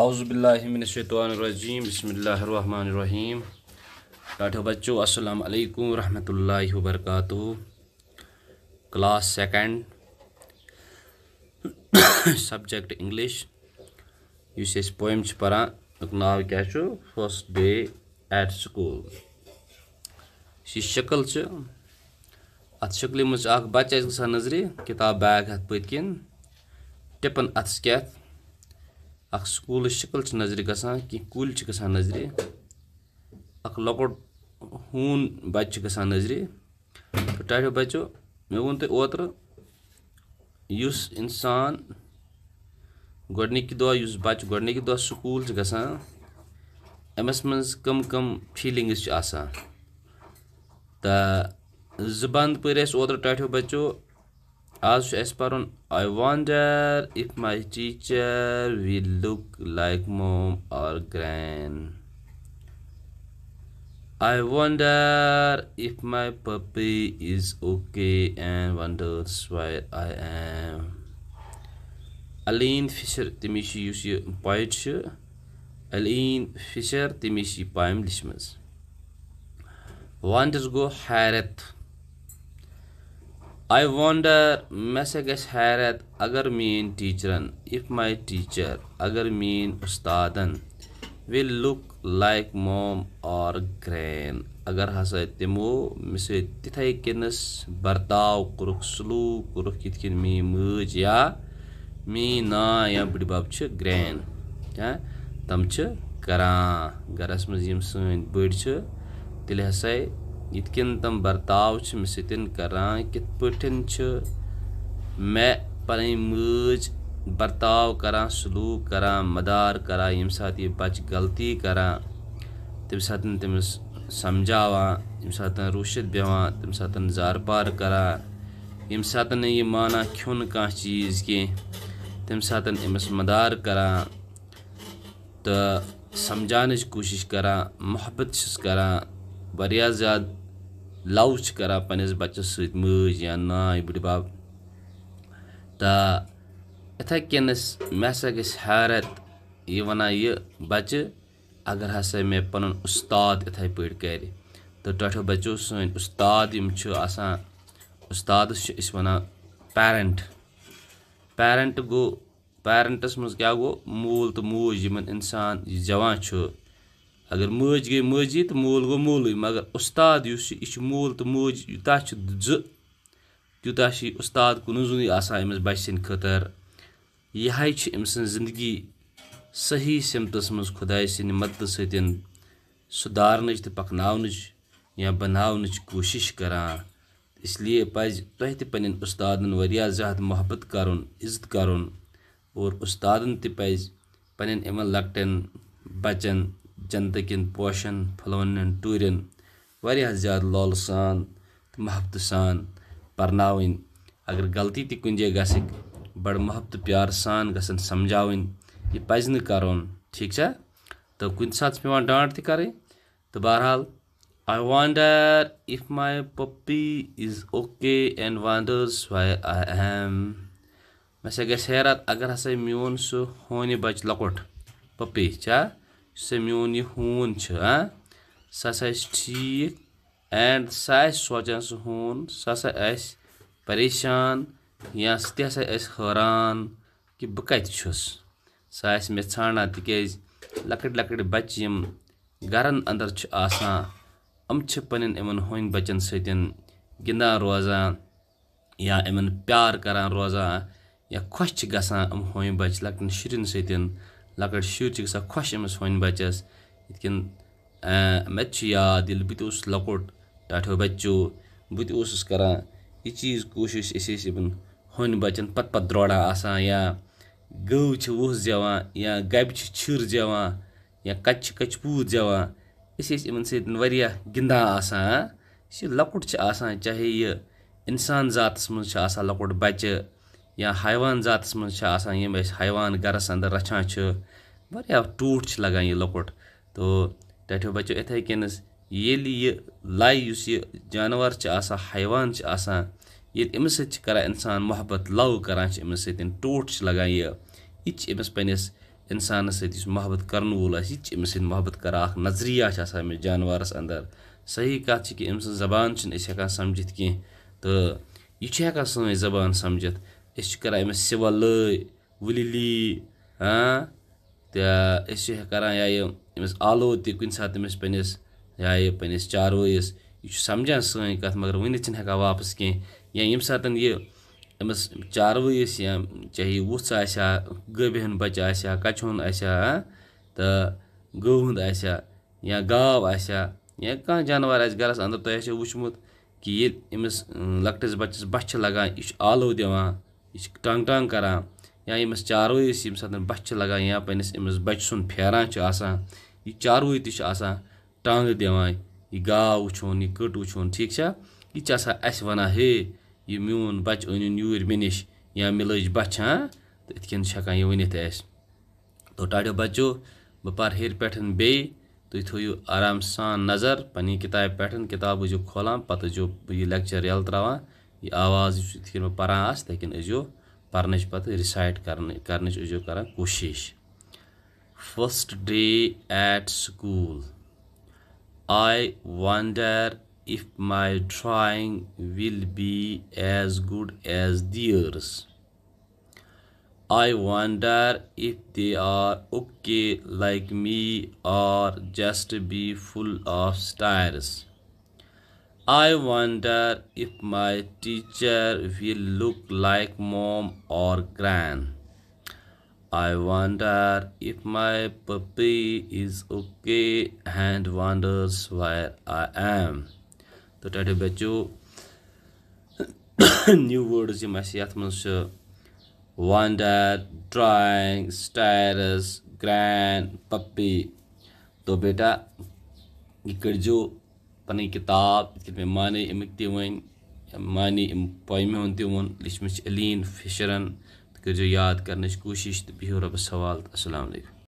आउज़बिल्लिमिनशैतरजीम बसमीम बैठो बच्चों अस्सलाम वालेकुम रहमतुल्लाहि व बरकातहू क्लास सेकंड सब्जेक्ट इंग्लिश इस अस पोम पान नाव क्या फर्स्ट डे एट स्कूल यह शक्ल अत शक्ल मज बच्चे गसान नजर बैग हथ पत टिपन अथस क्या अख स्कूल शक्ल नजर ग कुल नजर अख लकोट हून बच्चे ग नजर तो टाइटो बचो मे वो तुम ओतर उस इंसान गोडनिक दह उस बच्चे गोडनिक दह ग अमस मज कम कम फीलिंग्स तो जबान पे ओतर टाइटो बचो asked Esperon, I wonder if my teacher will look like mom or gran. I wonder if my puppy is okay and wonders where I am. Aline Fisher temisi poetse. Aline Fisher temisi poemleşmez. Wonders go hayret. I wonder, messeges hayret, agar mean teacheran, if my teacher, agar mean ustadan, will look like mom or grand. अगर हसा तमो मे तिथे किनस बर्ताव कुरुक सलूक कुरुक यथ कन मी मज या मी ना या बुढ़ बब ग्रैन तम करान गरस मज सड़ बड़ तेल हसा यित किन तम बर्ताव मे सरान कित पे मज बर्ताव करान सलूक करान मदार करान ये सात ये बच गलती करान तम सात तमिस समझावान तम सात पार करान ये माना खिन कह चीज़ कह तम सात अमिस मदार करान तो समझान कोशिश करान मोहब्बत करान वारिया ज़्यादा لَو چھِ کَران پنٛنِس بَچَس سۭتۍ مٲج یا نانۍ بٕڈبَب تہٕ یِتھَے کٔنَس مےٚ ہَسا گژھِ حیرت یہِ وَنان یہِ بَچہِ اگر ہَسا مےٚ پَنُن اُستاد یِتھَے پٲٹھۍ کَرِ تہٕ ٹۄٹھو بَچو سٲنۍ اُستاد یِم چھِ آسان اُستادَس چھِ أسۍ وَنان پیرَنٛٹ پیرَنٛٹ گوٚو پیرَنٛٹَس منٛز کیٛاہ گوٚو موٗل تہٕ موج یِمَن اِنسان یہِ زٮ۪وان چھُ अगर मज गई मजी तो मोल गो मोल मगर उस्ताद उस यह मोल तो मज यूत जूता उस्ताद कुन जुन बच सद खतर यह अम जिंदगी सही सिमतस मज खुदा सद पकन या बनान कोशिश करान इसलिए पज तुह तो वह ज्यादा मोहब्बत कर इज्जत कर और उस्तादन तज पन लकटन बचन جنتہٕ کٮ۪ن پوشَن پھٕلوٕنٮ۪ن ٹوٗرٮ۪ن واریاہ زیادٕ لولہٕ سان تہٕ محبتہٕ سان پَرناوٕنۍ اگر غلطی تہِ کُنہِ جایہِ گژھِکھ بَڑٕ محبتہٕ پیار سان گژھن سَمجھاوٕنۍ یہِ پَزِ نہٕ کَرُن ٹھیٖک چھا تہٕ کُنہِ ساتہٕ چھِ پٮ۪وان ڈانٛٹ تہِ کَرٕنۍ تہٕ بہرحال I wonder if my puppy is okay and wonders why I M مےٚ ہسا گژھِ حیرت اگر ہَسا میون سُہ ہونہِ بَچہِ لۄکُٹ پٔپی چھا یُس سُہ میون یہِ ہوٗن چھُ ہاں سُہ ہسا آسہِ ٹھیٖک اینڈ سُہ آسہِ سونٛچان سُہ ہوٗن سُہ ہسا آسہِ پریشان یا سُہ تہِ ہسا آسہِ حٲران کہِ بہٕ کَتہِ چھُس سُہ آسہِ مےٚ ژھانڈان تِکیازِ لۄکٕٹۍ لۄکٕٹۍ بَچہِ یِم گَرَن اَنٛدر چھِ آسان یِم چھِ پَنٕنٮ۪ن یِمَن ہونۍ بَچَن سۭتۍ گِنٛدان روزان یا یِمَن پیار کَران روزان یا خۄش چھِ گژھان یِم ہونۍ بَچہِ لۄکٹٮ۪ن شُرٮ۪ن سۭتۍ لۄکٕٹۍ شُرۍ چھِ گژھان خۄش أمِس ہُنٛد بَچَس یِتھ کٔنۍ مےٚ تہِ چھُ یاد ییٚلہِ بہٕ تہِ اوسُس لۄکُٹ ٹاٹھیو بَچو بہٕ تہِ اوسُس کَران یہِ چیٖز کوٗشِش أسۍ ٲسۍ یِمَن ہونہِ بَچَن پَتہٕ پَتہٕ درٛوران آسان یا گٲو چھِ ووٚژھ زٮ۪وان یا گَبہِ چھِ چھِر زٮ۪وان یا کَچہِ کَچہِ پوٗت زٮ۪وان أسۍ ٲسۍ یِمَن سۭتۍ واریاہ گِنٛدان آسان یُس یہِ لۄکُٹ چھِ آسان چاہے یہِ اِنسان ذاتَس منٛز چھِ آسان لۄکُٹ بَچہِ یا حیوان ذاتَس منٛز چھِ آسان یِم أسۍ حیوان گَرَس اَنٛدر رَچھان چھِ واریاہ ٹوٗٹھ چھِ لَگان یہِ لۄکُٹ تو ٹیٹھیو بَچو یِتھَے کٔنٮ۪تھ ییٚلہِ یہِ لایہِ یُس یہِ جاناوار چھِ آسان حیوان چھِ آسان ییٚلہِ أمِس سۭتۍ چھِ کَران اِنسان محبت لَو کَران چھِ أمِس سۭتۍ ٹوٹھ چھِ لَگان یہِ یہِ تہِ چھِ أمِس پنٛنِس اِنسانَس سۭتۍ یُس محبت کَرَن وول آسہِ یہِ تہِ چھِ أمِس سۭتۍ محبت کَران اَکھ نظریہ چھِ آسان أمِس جاناوارَس اَنٛدر صحیح کَتھ چھِ کہِ أمۍ سٕنٛز زبان چھِنہٕ أسۍ ہٮ۪کان سَمجھِتھ کینٛہہ تہٕ یہِ چھِ ہٮ۪کان سٲنۍ زبان سَمجھِتھ कर सेवा लुलि हाँ तलो तुनसात पाए पारवस यह समझान सी कत मगर वन हाँ वापस कें सात ये चारव या चाहे वुस आ गि बच आ आ गुंद आ गाव आ कह जानवर आरस अंदर तुम्हें वो कि ये अमस लकटिस बच्चे बच्छ लगान यह आलो दिवान यह टंग टंग कर या यमस सात बच्च लगान या पे अमस बच्च सुन फेरान यह चारोई तह टंग दिवान यह गाव वुन यह कट वो ठीक यह वन हे यह मून बच अनिन यूर मे नश या मे लज बच हाँ तो इथ कन यह वन तो टाड़ो बचो बह पार हेर पे बे तुम तो थो आराम सान नजर पनी किताब पे किताब वो खोलान पो यह लेक्चर यल त्रा यह आवाज़ ये बह पान तकन अजो पढ़ने पत् रिसाइट कर अजो कर कोशिश first day at school I wonder if my drawing will be as good as theirs. I wonder if they are okay like me or just be full of stars. I wonder if my teacher will look like mom or gran. I wonder if my puppy is okay and wonders where I am. तो ٹھیک बच्चों, new وٲڈٕز ये मैं اَسہِ یَتھ منٛز چھِ wander drawing سٹایرٕز grand तो बेटा ये कर जो पनी किताब पे माने अमिक तन माने पोम हूं तन लिचम अलीन फिशरन तो कर याद करने तो बिहू रबस सवाल असल